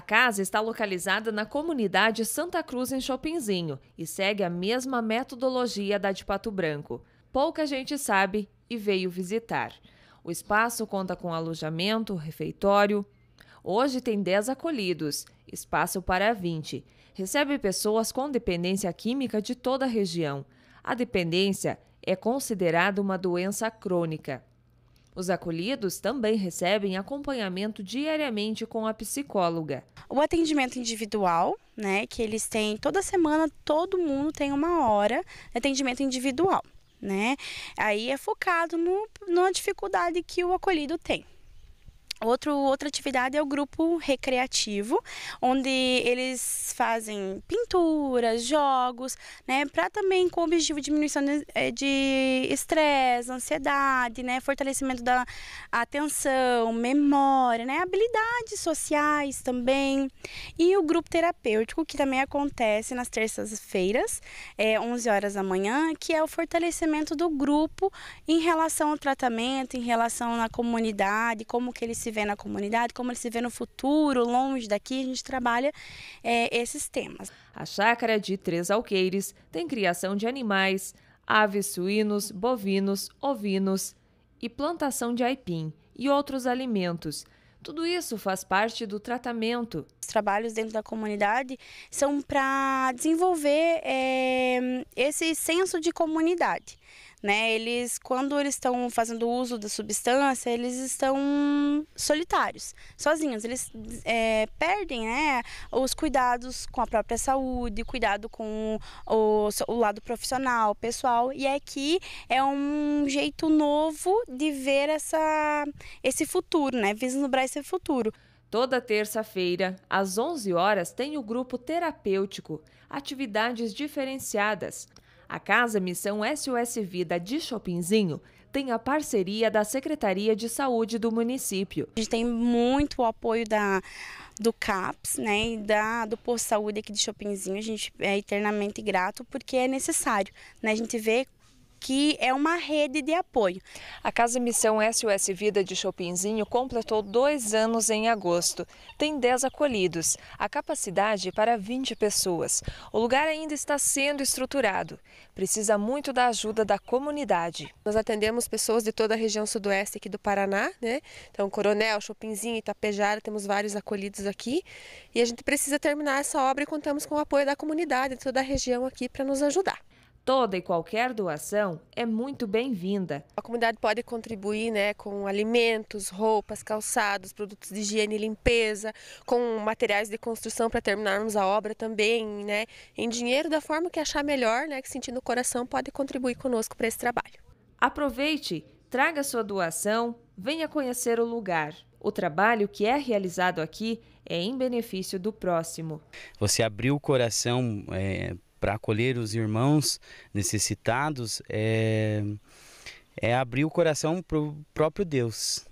A casa está localizada na comunidade Santa Cruz, em Chopinzinho, e segue a mesma metodologia da de Pato Branco. Pouca gente sabe e veio visitar. O espaço conta com alojamento, refeitório. Hoje tem 10 acolhidos, espaço para 20. Recebe pessoas com dependência química de toda a região. A dependência é considerada uma doença crônica. Os acolhidos também recebem acompanhamento diariamente com a psicóloga. O atendimento individual, né, que eles têm toda semana, todo mundo tem uma hora de atendimento individual, né? Aí é focado no, na dificuldade que o acolhido tem. Outro, outra atividade é o grupo recreativo, onde eles fazem pinturas, jogos, né, para também com o objetivo de diminuição eh, de estresse, ansiedade, né, fortalecimento da atenção, memória, né, habilidades sociais também. E o grupo terapêutico, que também acontece nas terças-feiras, é, 11 horas da manhã, que é o fortalecimento do grupo em relação ao tratamento, em relação à comunidade, como que eles se se vê na comunidade, como ele se vê no futuro, longe daqui, a gente trabalha é, esses temas. A chácara de Três Alqueires tem criação de animais, aves suínos, bovinos, ovinos e plantação de aipim e outros alimentos. Tudo isso faz parte do tratamento. Os trabalhos dentro da comunidade são para desenvolver é, esse senso de comunidade né? Eles, quando eles estão fazendo uso da substância, eles estão solitários, sozinhos. Eles é, perdem, né, os cuidados com a própria saúde, cuidado com o, o lado profissional, pessoal. E aqui é, é um jeito novo de ver essa, esse futuro, né? Vislumbrar esse futuro. Toda terça-feira, às 11 horas, tem o grupo terapêutico, atividades diferenciadas. A Casa Missão SOS Vida de Chopinzinho tem a parceria da Secretaria de Saúde do município. A gente tem muito o apoio da, do CAPS, né, e da, do posto saúde aqui de Chopinzinho. A gente é eternamente grato porque é necessário. Né, a gente vê que é uma rede de apoio. A Casa Missão SOS Vida de Chopinzinho completou dois anos em agosto. Tem 10 acolhidos, a capacidade é para 20 pessoas. O lugar ainda está sendo estruturado. Precisa muito da ajuda da comunidade. Nós atendemos pessoas de toda a região sudoeste aqui do Paraná, né? Então, Coronel, Chopinzinho, Itapejara, temos vários acolhidos aqui. E a gente precisa terminar essa obra e contamos com o apoio da comunidade de toda a região aqui para nos ajudar. Toda e qualquer doação é muito bem-vinda. A comunidade pode contribuir né, com alimentos, roupas, calçados, produtos de higiene e limpeza, com materiais de construção para terminarmos a obra também, né, em dinheiro, da forma que achar melhor, né, que sentir no coração, pode contribuir conosco para esse trabalho. Aproveite, traga sua doação, venha conhecer o lugar. O trabalho que é realizado aqui é em benefício do próximo. Você abriu o coração é, para acolher os irmãos necessitados é, é abrir o coração para o próprio Deus.